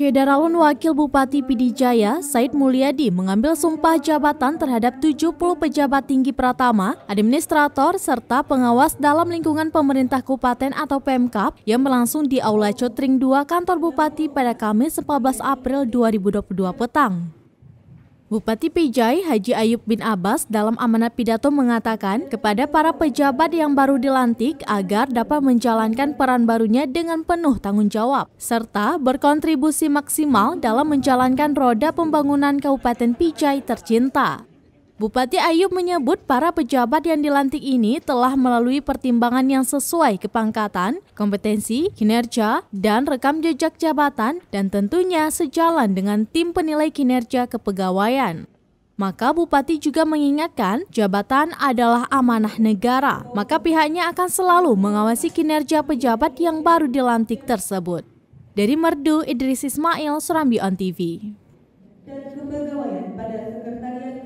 Syedaralun Wakil Bupati Pidijaya, Said Mulyadi mengambil sumpah jabatan terhadap 70 pejabat tinggi Pratama, administrator, serta pengawas dalam lingkungan pemerintah Kupaten atau Pemkap yang berlangsung di Aula Cotring 2 Kantor Bupati pada Kamis 14 April 2022 petang. Bupati Pijai Haji Ayub bin Abbas dalam amanat pidato mengatakan kepada para pejabat yang baru dilantik agar dapat menjalankan peran barunya dengan penuh tanggung jawab serta berkontribusi maksimal dalam menjalankan roda pembangunan Kabupaten Pijai tercinta. Bupati Ayub menyebut para pejabat yang dilantik ini telah melalui pertimbangan yang sesuai kepangkatan, kompetensi, kinerja, dan rekam jejak jabatan dan tentunya sejalan dengan tim penilai kinerja kepegawaian. Maka bupati juga mengingatkan jabatan adalah amanah negara, maka pihaknya akan selalu mengawasi kinerja pejabat yang baru dilantik tersebut. Dari Merdu, Idris Ismail, Serambi On TV. Dan kepegawaian pada sekretariat